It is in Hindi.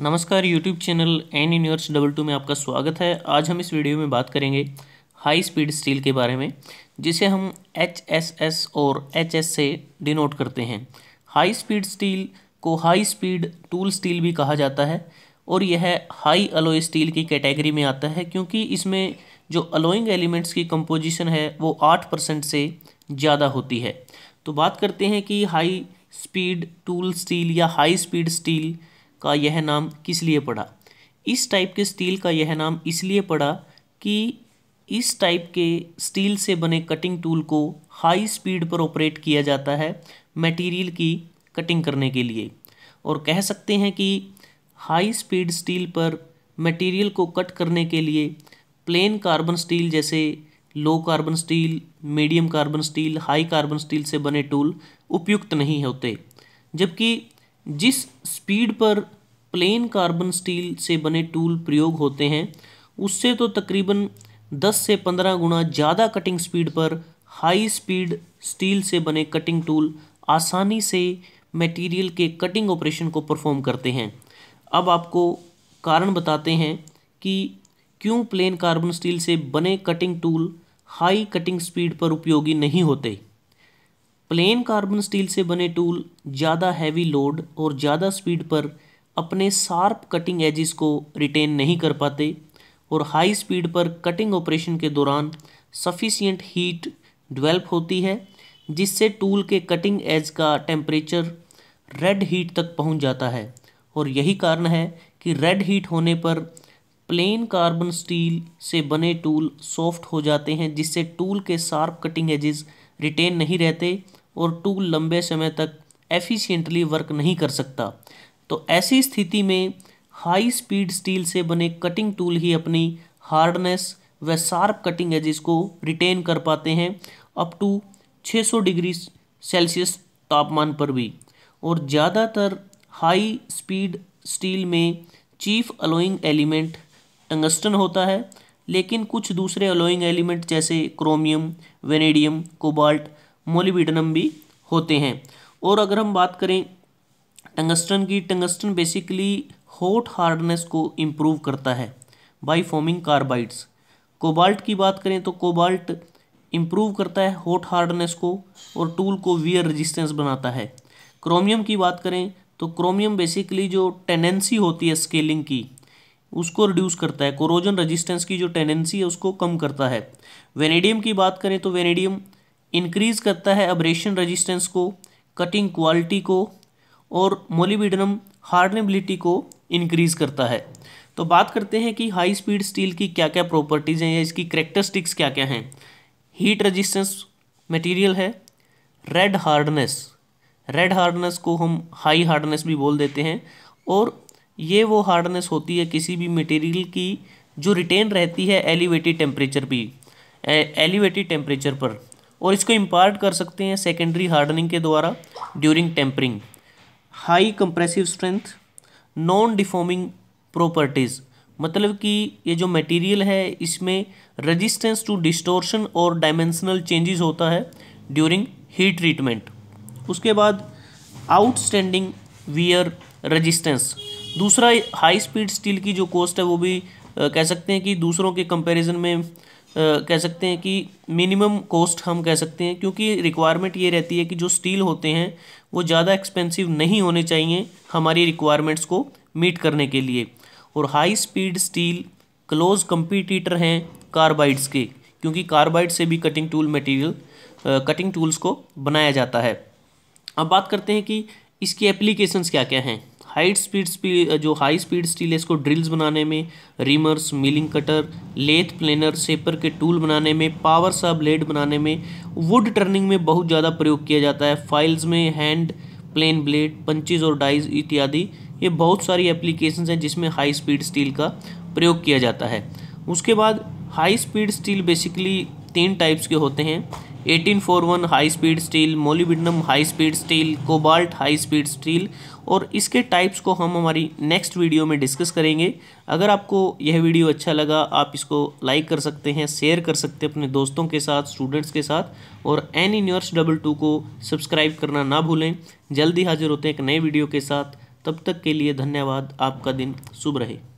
नमस्कार YouTube channel N universe double two में आपका स्वागत है आज हम इस वीडियो में बात करेंगे हाई स्पीड स्टील के बारे में जिसे हम एच एस एस और एच एस से डिनोट करते हैं हाई स्पीड स्टील को हाई स्पीड टूल स्टील भी कहा जाता है और यह हाई अलोय स्टील की कैटेगरी में आता है क्योंकि इसमें जो अलोइंग एलिमेंट्स की कंपोजिशन है वो आठ परसेंट से ज़्यादा होती है तो बात करते हैं कि हाई स्पीड टूल स्टील या हाई स्पीड स्टील का यह नाम किस लिए पड़ा इस टाइप के स्टील का यह नाम इसलिए पड़ा कि इस टाइप के स्टील से बने कटिंग टूल को हाई स्पीड पर ऑपरेट किया जाता है मटेरियल की कटिंग करने के लिए और कह सकते हैं कि हाई स्पीड स्टील पर मटेरियल को कट करने के लिए प्लेन कार्बन स्टील जैसे low carbon steel medium carbon steel high carbon steel से बने टूल उपयुक्त नहीं होते जबकि जिस स्पीड पर प्लेन कार्बन स्टील से बने टूल प्रयोग होते हैं उससे तो तकरीबन 10 से 15 गुना ज़्यादा कटिंग स्पीड पर हाई स्पीड स्टील से बने कटिंग टूल आसानी से मटेरियल के कटिंग ऑपरेशन को परफॉर्म करते हैं अब आपको कारण बताते हैं कि क्यों प्लेन कार्बन स्टील से बने cutting tool high cutting speed पर उपयोगी नहीं होते प्लेन कार्बन स्टील से बने टूल ज़्यादा हैवी लोड और ज़्यादा स्पीड पर अपने शार्प कटिंग एजिस को रिटेन नहीं कर पाते और हाई स्पीड पर कटिंग ऑपरेशन के दौरान सफिशियंट हीट डिवेल्प होती है जिससे टूल के कटिंग एज का टेम्परेचर रेड हीट तक पहुंच जाता है और यही कारण है कि रेड हीट होने पर प्लेन कार्बन स्टील से बने टूल सॉफ्ट हो जाते हैं जिससे टूल के शार्प कटिंग एजेस रिटेन नहीं रहते और टूल लंबे समय तक एफिशिएंटली वर्क नहीं कर सकता तो ऐसी स्थिति में हाई स्पीड स्टील से बने कटिंग टूल ही अपनी हार्डनेस व शार्प कटिंग एजिस को रिटेन कर पाते हैं अप टू 600 डिग्री सेल्सियस तापमान पर भी और ज़्यादातर हाई स्पीड स्टील में चीफ अलोइंग एलिमेंट टंगस्टन होता है लेकिन कुछ दूसरे अलोइंग एलिमेंट जैसे क्रोमियम वेनेडियम कोबाल्ट मोलिबिडनम भी होते हैं और अगर हम बात करें टंगस्टन की टंगस्टन बेसिकली हॉट हार्डनेस को इम्प्रूव करता है बाई फॉर्मिंग कार्बाइड्स कोबाल्ट की बात करें तो कोबाल्ट इम्प्रूव करता है हॉट हार्डनेस को और टूल को वियर रेजिस्टेंस बनाता है क्रोमियम की बात करें तो क्रोमियम बेसिकली जो टेंडेंसी होती है स्केलिंग की उसको रिड्यूस करता है कोरोजन रेजिस्टेंस की जो टेंडेंसी है उसको कम करता है वेनेडियम की बात करें तो वेनेडियम इंक्रीज़ करता है अब्रेशन रेजिस्टेंस को कटिंग क्वालिटी को और मोलिविडनम हार्डनेबिलिटी को इनक्रीज़ करता है तो बात करते हैं कि हाई स्पीड स्टील की क्या क्या प्रॉपर्टीज़ हैं या इसकी करेक्टरिस्टिक्स क्या क्या हैं हीट रजिस्टेंस मटेरियल है रेड हार्डनेस रेड हार्डनेस को हम हाई हार्डनेस भी बोल देते हैं और ये वो हार्डनेस होती है किसी भी मटेरियल की जो रिटेन रहती है एलिवेटेड टेम्परेचर भी एलिवेटेड टेम्परेचर पर और इसको इम्पार्ट कर सकते हैं सेकेंडरी हार्डनिंग के द्वारा during tempering high compressive strength non deforming properties मतलब कि ये जो मटेरियल है इसमें रेजिस्टेंस टू डिस्टोर्शन और डायमेंशनल चेंजेस होता है ड्यूरिंग हीट ट्रीटमेंट उसके बाद आउटस्टैंडिंग वियर रेजिस्टेंस दूसरा हाई स्पीड स्टील की जो कॉस्ट है वो भी आ, कह सकते हैं कि दूसरों के कंपैरिजन में कह सकते हैं कि मिनिमम कॉस्ट हम कह सकते हैं क्योंकि रिक्वायरमेंट ये रहती है कि जो स्टील होते हैं वो ज़्यादा एक्सपेंसिव नहीं होने चाहिए हमारी रिक्वायरमेंट्स को मीट करने के लिए और high speed steel close competitor हैं कार्बाइड्स के क्योंकि कार्बाइड से भी cutting tool material cutting tools को बनाया जाता है अब बात करते हैं कि इसकी एप्लीकेशंस क्या क्या हैं हाई स्पीड स्पीड जो हाई स्पीड स्टील है इसको ड्रिल्स बनाने में reamers milling cutter lathe planer shaper के टूल बनाने में पावर सा ब्लेड बनाने में वुड टर्निंग में बहुत ज़्यादा प्रयोग किया जाता है फाइल्स में हैंड प्लेन ब्लेड पंचेज और डाइज इत्यादि ये बहुत सारी एप्लीकेशन हैं जिसमें हाई स्पीड स्टील का प्रयोग किया जाता है उसके बाद हाई स्पीड स्टील बेसिकली तीन टाइप्स के होते हैं 1841 high speed steel molybdenum high speed steel cobalt high speed steel और इसके टाइप्स को हम हमारी नेक्स्ट वीडियो में डिस्कस करेंगे अगर आपको यह वीडियो अच्छा लगा आप इसको लाइक कर सकते हैं शेयर कर सकते हैं अपने दोस्तों के साथ स्टूडेंट्स के साथ और एन यूनिवर्स डबल टू को सब्सक्राइब करना ना भूलें जल्दी हाजिर होते हैं एक नए वीडियो के साथ तब तक के लिए धन्यवाद आपका दिन शुभ रहे